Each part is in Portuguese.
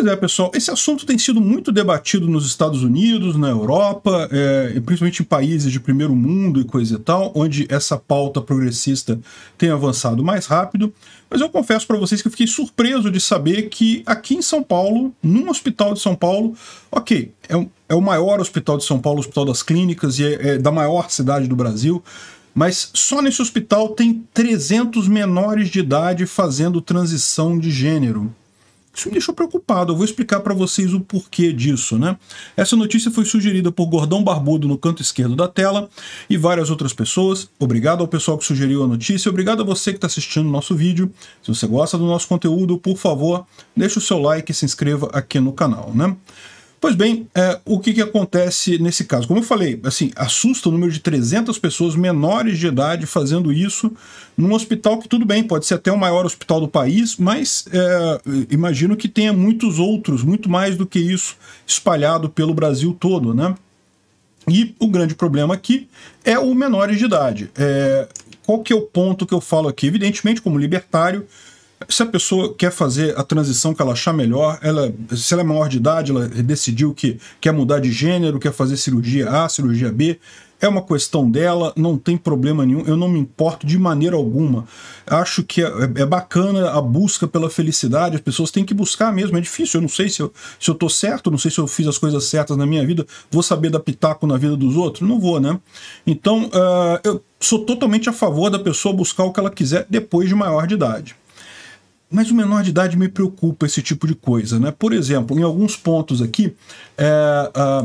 Pois é, pessoal, esse assunto tem sido muito debatido nos Estados Unidos, na Europa, é, principalmente em países de primeiro mundo e coisa e tal, onde essa pauta progressista tem avançado mais rápido. Mas eu confesso para vocês que eu fiquei surpreso de saber que aqui em São Paulo, num hospital de São Paulo, ok, é, é o maior hospital de São Paulo, o Hospital das Clínicas, e é, é da maior cidade do Brasil, mas só nesse hospital tem 300 menores de idade fazendo transição de gênero. Isso me deixou preocupado. Eu vou explicar para vocês o porquê disso, né? Essa notícia foi sugerida por Gordão Barbudo no canto esquerdo da tela e várias outras pessoas. Obrigado ao pessoal que sugeriu a notícia. Obrigado a você que está assistindo o nosso vídeo. Se você gosta do nosso conteúdo, por favor, deixe o seu like e se inscreva aqui no canal, né? Pois bem, é, o que, que acontece nesse caso? Como eu falei, assim, assusta o número de 300 pessoas menores de idade fazendo isso num hospital que, tudo bem, pode ser até o maior hospital do país, mas é, imagino que tenha muitos outros, muito mais do que isso, espalhado pelo Brasil todo, né? E o grande problema aqui é o menor de idade. É, qual que é o ponto que eu falo aqui? Evidentemente, como libertário, se a pessoa quer fazer a transição que ela achar melhor, ela, se ela é maior de idade, ela decidiu que quer mudar de gênero, quer fazer cirurgia A, cirurgia B, é uma questão dela, não tem problema nenhum, eu não me importo de maneira alguma. Acho que é, é bacana a busca pela felicidade, as pessoas têm que buscar mesmo, é difícil. Eu não sei se eu, se eu tô certo, não sei se eu fiz as coisas certas na minha vida, vou saber dar pitaco na vida dos outros? Não vou, né? Então, uh, eu sou totalmente a favor da pessoa buscar o que ela quiser depois de maior de idade. Mas o menor de idade me preocupa esse tipo de coisa, né? Por exemplo, em alguns pontos aqui, é, a,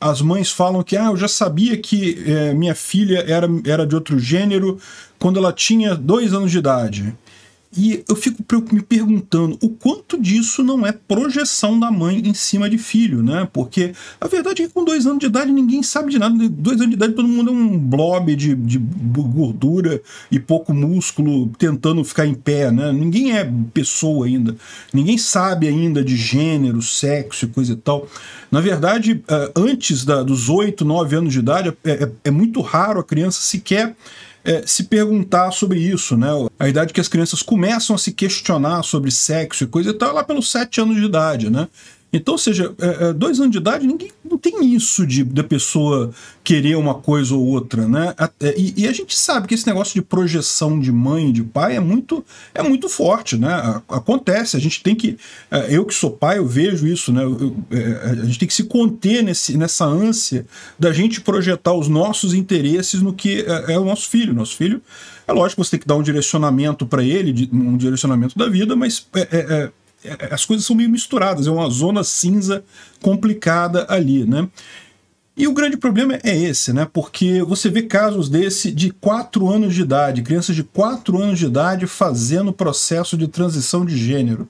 as mães falam que ah, eu já sabia que é, minha filha era, era de outro gênero quando ela tinha dois anos de idade. E eu fico me perguntando o quanto disso não é projeção da mãe em cima de filho, né? Porque a verdade é que com dois anos de idade ninguém sabe de nada. dois anos de idade todo mundo é um blob de, de gordura e pouco músculo tentando ficar em pé, né? Ninguém é pessoa ainda. Ninguém sabe ainda de gênero, sexo e coisa e tal. Na verdade, eh, antes da, dos oito, nove anos de idade, é, é, é muito raro a criança sequer é, se perguntar sobre isso, né? A idade que as crianças começam a se questionar sobre sexo e coisa e tal é lá pelos sete anos de idade, né? Então, ou seja, é, é, dois anos de idade, ninguém não tem isso de da pessoa querer uma coisa ou outra, né? É, e, e, a gente sabe que esse negócio de projeção de mãe e de pai é muito é muito forte, né? Acontece, a gente tem que é, eu que sou pai eu vejo isso, né? Eu, eu, a gente tem que se conter nesse, nessa ânsia da gente projetar os nossos interesses no que é, é o nosso filho, nosso filho é lógico você tem que dar um direcionamento para ele, um direcionamento da vida, mas é, é, é, as coisas são meio misturadas, é uma zona cinza complicada ali, né? E o grande problema é esse, né? Porque você vê casos desse de 4 anos de idade, crianças de 4 anos de idade fazendo processo de transição de gênero.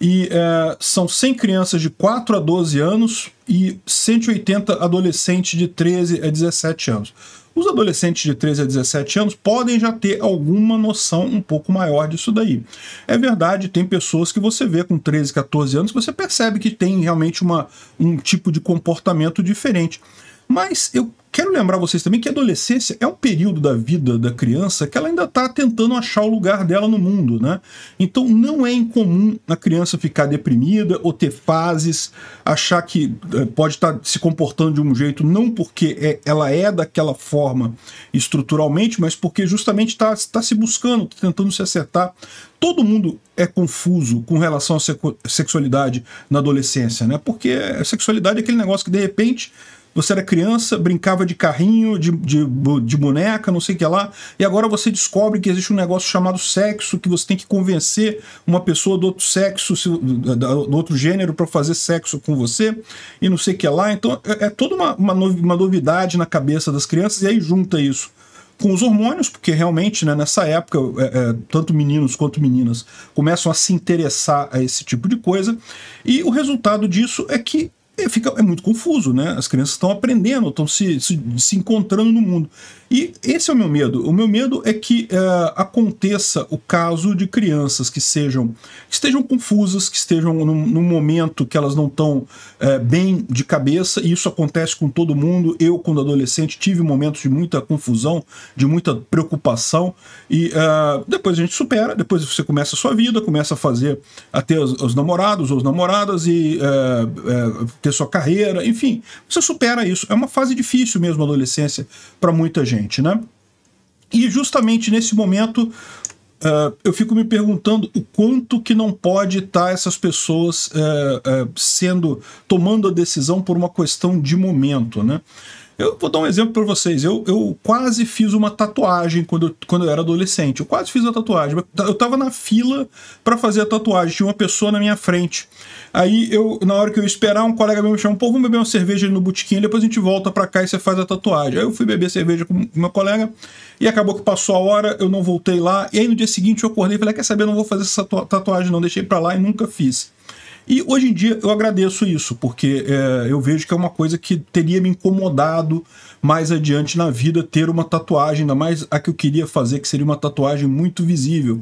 E é, são 100 crianças de 4 a 12 anos e 180 adolescentes de 13 a 17 anos. Os adolescentes de 13 a 17 anos podem já ter alguma noção um pouco maior disso daí. É verdade, tem pessoas que você vê com 13, 14 anos que você percebe que tem realmente uma, um tipo de comportamento diferente. Mas eu Quero lembrar vocês também que a adolescência é um período da vida da criança que ela ainda está tentando achar o lugar dela no mundo, né? Então não é incomum a criança ficar deprimida ou ter fases, achar que eh, pode estar tá se comportando de um jeito não porque é, ela é daquela forma estruturalmente, mas porque justamente está tá se buscando, tá tentando se acertar. Todo mundo é confuso com relação à sexualidade na adolescência, né? Porque a sexualidade é aquele negócio que de repente você era criança, brincava de carrinho, de, de, de boneca, não sei o que lá, e agora você descobre que existe um negócio chamado sexo, que você tem que convencer uma pessoa do outro sexo, do outro gênero, para fazer sexo com você, e não sei o que lá. Então é, é toda uma, uma, uma novidade na cabeça das crianças, e aí junta isso com os hormônios, porque realmente né, nessa época, é, é, tanto meninos quanto meninas começam a se interessar a esse tipo de coisa, e o resultado disso é que é, fica, é muito confuso, né? As crianças estão aprendendo, estão se, se, se encontrando no mundo. E esse é o meu medo. O meu medo é que uh, aconteça o caso de crianças que sejam que estejam confusas, que estejam num, num momento que elas não estão uh, eh, bem de cabeça, e isso acontece com todo mundo. Eu, quando adolescente, tive momentos de muita confusão, de muita preocupação, e uh, depois a gente supera, depois você começa a sua vida, começa a fazer a ter os, os namorados ou as namoradas e ter sua carreira, enfim, você supera isso. É uma fase difícil mesmo a adolescência para muita gente gente, né? E justamente nesse momento uh, eu fico me perguntando o quanto que não pode estar tá essas pessoas uh, uh, sendo tomando a decisão por uma questão de momento, né? Eu vou dar um exemplo para vocês. Eu, eu quase fiz uma tatuagem quando, eu, quando eu era adolescente. Eu quase fiz a tatuagem. Eu tava na fila para fazer a tatuagem. Tinha uma pessoa na minha frente. Aí eu, na hora que eu ia esperar, um colega meu me chamou: pô, vamos beber uma cerveja no botequim, depois a gente volta para cá e você faz a tatuagem. Aí eu fui beber cerveja com meu colega e acabou que passou a hora, eu não voltei lá. E aí no dia seguinte eu acordei e falei: quer saber, eu não vou fazer essa tatuagem, não. Deixei para lá e nunca fiz. E hoje em dia eu agradeço isso, porque é, eu vejo que é uma coisa que teria me incomodado mais adiante na vida ter uma tatuagem, ainda mais a que eu queria fazer, que seria uma tatuagem muito visível.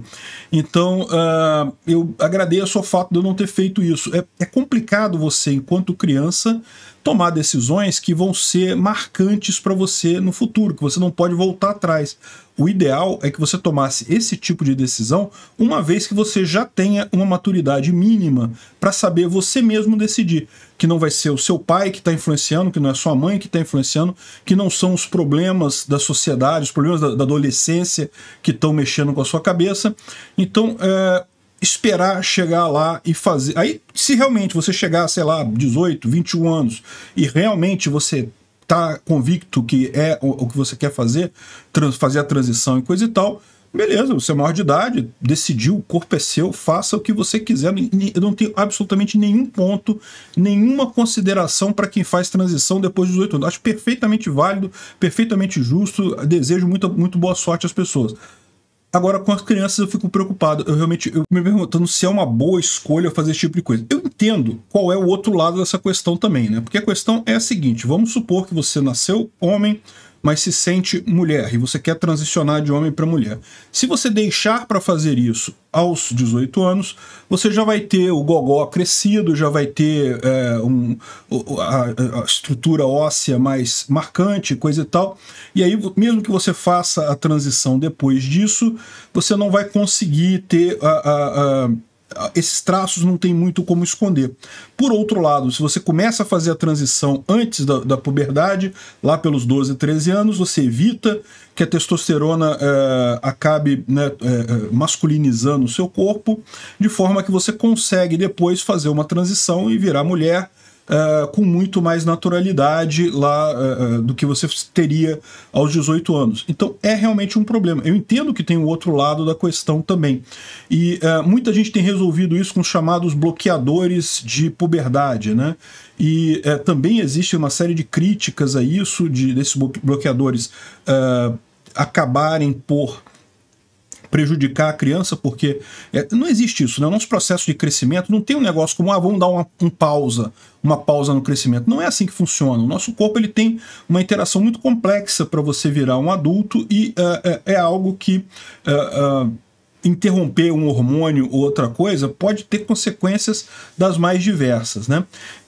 Então uh, eu agradeço ao fato de eu não ter feito isso. É, é complicado você, enquanto criança, tomar decisões que vão ser marcantes para você no futuro, que você não pode voltar atrás. O ideal é que você tomasse esse tipo de decisão uma vez que você já tenha uma maturidade mínima para saber você mesmo decidir. Que não vai ser o seu pai que está influenciando, que não é sua mãe que está influenciando, que não são os problemas da sociedade, os problemas da, da adolescência que estão mexendo com a sua cabeça. Então, é, esperar chegar lá e fazer. Aí, se realmente você chegar, sei lá, 18, 21 anos e realmente você tá convicto que é o, o que você quer fazer, trans, fazer a transição e coisa e tal, beleza, você é maior de idade, decidiu, o corpo é seu, faça o que você quiser. Eu não tenho absolutamente nenhum ponto, nenhuma consideração para quem faz transição depois dos 18 anos. Acho perfeitamente válido, perfeitamente justo, desejo muita, muito boa sorte às pessoas. Agora, com as crianças eu fico preocupado. Eu realmente eu me perguntando se é uma boa escolha fazer esse tipo de coisa. Eu entendo qual é o outro lado dessa questão também, né? Porque a questão é a seguinte: vamos supor que você nasceu homem, mas se sente mulher e você quer transicionar de homem para mulher. Se você deixar para fazer isso aos 18 anos, você já vai ter o gogó crescido, já vai ter é, um, a, a, estrutura óssea mais marcante, coisa e tal. E aí, mesmo que você faça a transição depois disso, você não vai conseguir ter a, a, a esses traços não tem muito como esconder. Por outro lado, se você começa a fazer a transição antes da, da puberdade, lá pelos 12, 13 anos, você evita que a testosterona é, acabe né, é, masculinizando o seu corpo, de forma que você consegue depois fazer uma transição e virar mulher uh, com muito mais naturalidade lá uh, do que você teria aos 18 anos. Então é realmente um problema. Eu entendo que tem o outro lado da questão também. E uh, muita gente tem resolvido isso com os chamados bloqueadores de puberdade, né? E também existe uma série de críticas a isso, de, desses bloqueadores acabarem por prejudicar a criança, porque é, não existe isso, né? O nosso processo de crescimento não tem um negócio como, ah, vamos dar uma um pausa, uma pausa no crescimento. Não é assim que funciona. O nosso corpo ele tem uma interação muito complexa para você virar um adulto e uh, é, é, algo que. Uh, uh, interromper um hormônio ou outra coisa pode ter consequências das mais diversas, né?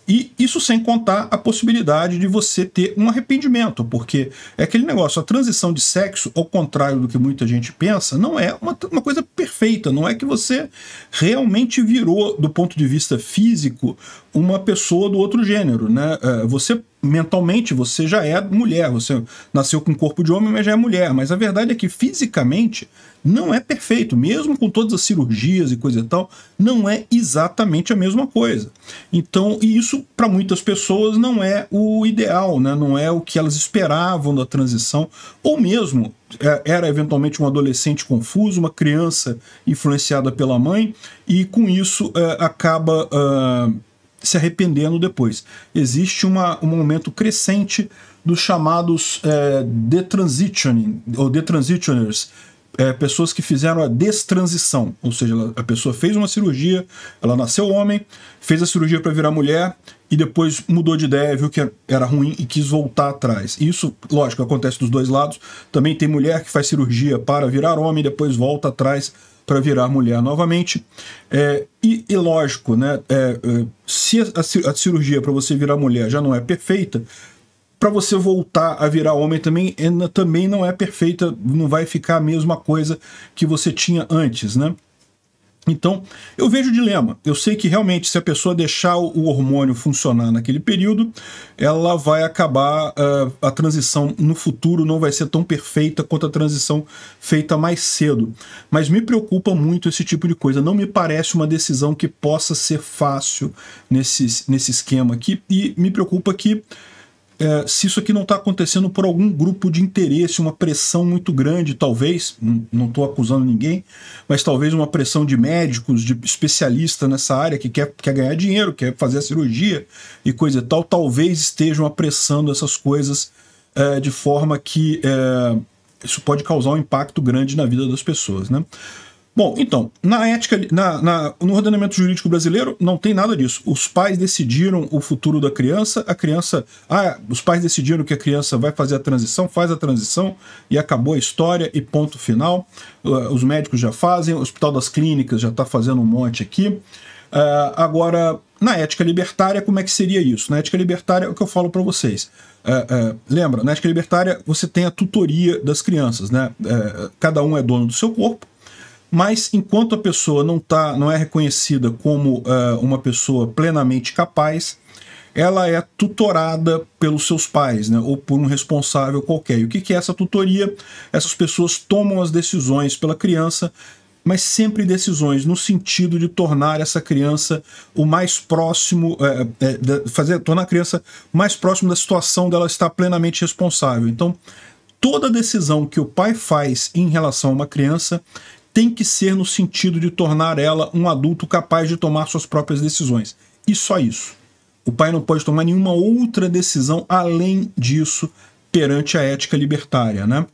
E isso sem contar a possibilidade de você ter um arrependimento, porque é aquele negócio, a transição de sexo, ao contrário do que muita gente pensa, não é uma, uma coisa perfeita, não é que você realmente virou, do ponto de vista físico, uma pessoa do outro gênero, né? É, você mentalmente você já é mulher, você nasceu com corpo de homem, mas já é mulher. Mas a verdade é que fisicamente não é perfeito, mesmo com todas as cirurgias e coisa e tal, não é exatamente a mesma coisa. Então, e isso para muitas pessoas não é o ideal, né? não é o que elas esperavam da transição, ou mesmo é, era eventualmente um adolescente confuso, uma criança influenciada pela mãe, e com isso é, acaba. Uh, se arrependendo depois. Existe uma, um momento crescente dos chamados é, detransitioning, ou detransitioners, é, pessoas que fizeram a destransição, ou seja, a pessoa fez uma cirurgia, ela nasceu homem, fez a cirurgia para virar mulher e depois mudou de ideia, viu que era ruim e quis voltar atrás. Isso, lógico, acontece dos dois lados. Também tem mulher que faz cirurgia para virar homem, depois volta atrás para virar mulher novamente. É, e, e, lógico, né, é, é se a, a cirurgia para você virar mulher já não é perfeita, para você voltar a virar homem também, é, também não é perfeita, não vai ficar a mesma coisa que você tinha antes, né? Então, eu vejo o dilema. Eu sei que realmente, se a pessoa deixar o hormônio funcionar naquele período, ela vai acabar. Uh, a transição no futuro não vai ser tão perfeita quanto a transição feita mais cedo. Mas me preocupa muito esse tipo de coisa. Não me parece uma decisão que possa ser fácil nesse, nesse esquema aqui. E me preocupa que é, se isso aqui não está acontecendo por algum grupo de interesse, uma pressão muito grande, talvez, não estou acusando ninguém, mas talvez uma pressão de médicos, de especialistas nessa área que quer, quer ganhar dinheiro, quer fazer a cirurgia e coisa e tal, talvez estejam apressando essas coisas é, de forma que é, isso pode causar um impacto grande na vida das pessoas. Né? Bom, então, na ética, na, na, no ordenamento jurídico brasileiro, não tem nada disso. Os pais decidiram o futuro da criança, a criança. Ah, os pais decidiram que a criança vai fazer a transição, faz a transição e acabou a história e ponto final. Ah, os médicos já fazem, o Hospital das Clínicas já está fazendo um monte aqui. Uh, agora, na ética libertária, como é que seria isso? Na ética libertária, é o que eu falo para vocês. Uh, uh, lembra, na ética libertária você tem a tutoria das crianças, né? cada um é dono do seu corpo mas enquanto a pessoa não, tá, não é reconhecida como uh, uma pessoa plenamente capaz, ela é tutorada pelos seus pais, né, ou por um responsável qualquer. E o que, que é essa tutoria? Essas pessoas tomam as decisões pela criança, mas sempre decisões no sentido de tornar essa criança o mais próximo, é, é, fazer tornar a criança mais próximo da situação dela estar plenamente responsável. Então, toda decisão que o pai faz em relação a uma criança tem que ser no sentido de tornar ela um adulto capaz de tomar suas próprias decisões. E só isso. O pai não pode tomar nenhuma outra decisão além disso perante a ética libertária, né?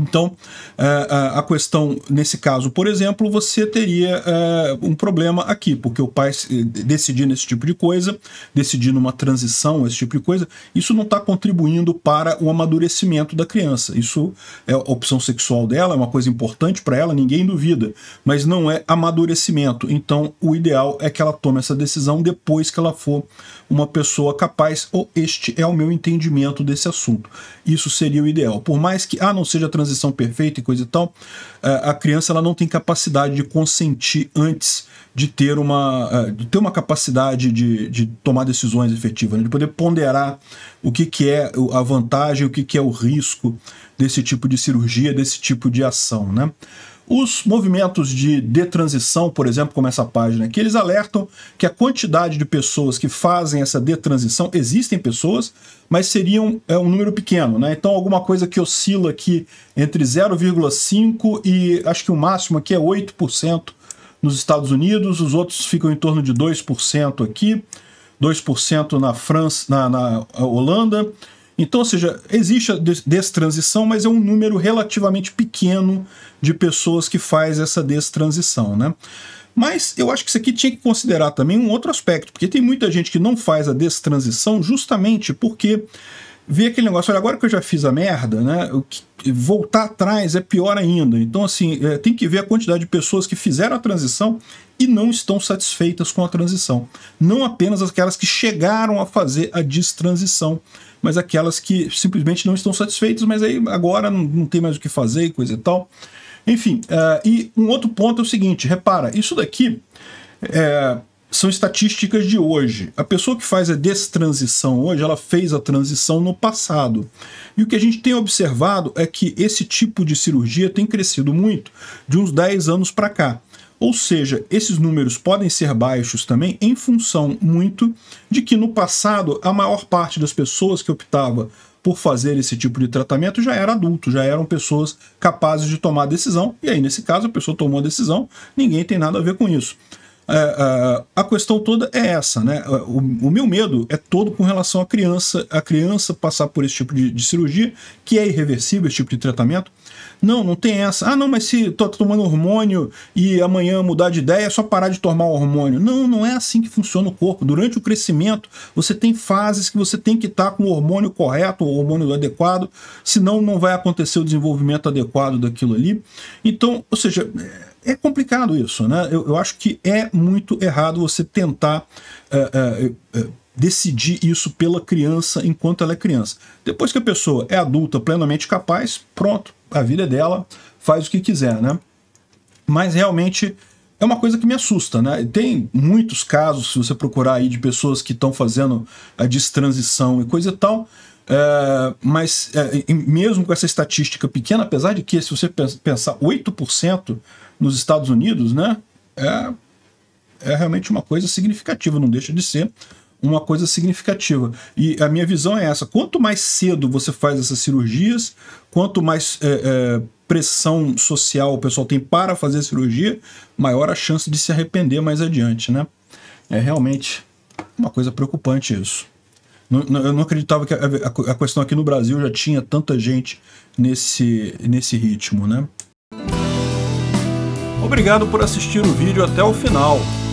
Então, é, é, a questão, nesse caso, por exemplo, você teria é, um problema aqui, porque o pai decidir nesse tipo de coisa, decidindo uma transição, esse tipo de coisa, isso não está contribuindo para o amadurecimento da criança. Isso é a opção sexual dela, é uma coisa importante para ela, ninguém duvida, mas não é amadurecimento. Então, o ideal é que ela tome essa decisão depois que ela for uma pessoa capaz, ou este é o meu entendimento desse assunto. Isso seria o ideal. Por mais que, ah, não seja transição, transição perfeita e coisa e tal, é, a criança ela não tem capacidade de consentir antes de ter uma, é, de ter uma capacidade de, de tomar decisões efetivas, né? de poder ponderar o que, que é a vantagem, o que, que é o risco desse tipo de cirurgia, desse tipo de ação. Né? Os movimentos de detransição, por exemplo, como essa página aqui, eles alertam que a quantidade de pessoas que fazem essa detransição, existem pessoas, mas seriam é, um número pequeno, né? Então alguma coisa que oscila aqui entre 0,5 e acho que o máximo aqui é 8% nos Estados Unidos, os outros ficam em torno de 2% aqui, 2% na França, na, na Holanda, então, ou seja, existe a destransição, mas é um número relativamente pequeno de pessoas que faz essa destransição, né? Mas eu acho que isso aqui tinha que considerar também um outro aspecto, porque tem muita gente que não faz a destransição justamente porque vê aquele negócio, olha, agora que eu já fiz a merda, né? Voltar atrás é pior ainda. Então, assim, é, tem que ver a quantidade de pessoas que fizeram a transição e não estão satisfeitas com a transição. Não apenas aquelas que chegaram a fazer a destransição mas aquelas que simplesmente não estão satisfeitas, mas aí agora não, não tem mais o que fazer e coisa e tal. Enfim, uh, e um outro ponto é o seguinte: repara, isso daqui é, são estatísticas de hoje. A pessoa que faz a destransição hoje, ela fez a transição no passado. E o que a gente tem observado é que esse tipo de cirurgia tem crescido muito de uns 10 anos para cá. Ou seja, esses números podem ser baixos também em função muito de que no passado a maior parte das pessoas que optava por fazer esse tipo de tratamento já era adulto, já eram pessoas capazes de tomar decisão, e aí nesse caso a pessoa tomou a decisão, ninguém tem nada a ver com isso. É, é a questão toda é essa, né? O, o, meu medo é todo com relação à criança, a criança passar por esse tipo de, de cirurgia, que é irreversível esse tipo de tratamento, não, não tem essa. Ah, não, mas se tô tá tomando hormônio e amanhã mudar de ideia, é só parar de tomar o hormônio. Não, não é assim que funciona o corpo. Durante o crescimento, você tem fases que você tem que estar tá com o hormônio correto, o hormônio adequado, senão não vai acontecer o desenvolvimento adequado daquilo ali. Então, ou seja, é, é complicado isso, né? Eu, eu acho que é muito errado você tentar. Eh, eh, eh, decidir isso pela criança enquanto ela é criança. Depois que a pessoa é adulta, plenamente capaz, pronto, a vida é dela, faz o que quiser, né? Mas realmente é uma coisa que me assusta, né? Tem muitos casos, se você procurar aí, de pessoas que estão fazendo a destransição e coisa e tal, é, mas é, mesmo com essa estatística pequena, apesar de que, se você pensar 8% nos Estados Unidos, né? É, é realmente uma coisa significativa, não deixa de ser uma coisa significativa. E a minha visão é essa: quanto mais cedo você faz essas cirurgias, quanto mais é, é, pressão social o pessoal tem para fazer a cirurgia, maior a chance de se arrepender mais adiante, né? É realmente uma coisa preocupante isso. eu não acreditava que a, a questão aqui no Brasil já tinha tanta gente nesse, nesse ritmo, né? Obrigado por assistir o vídeo até o final.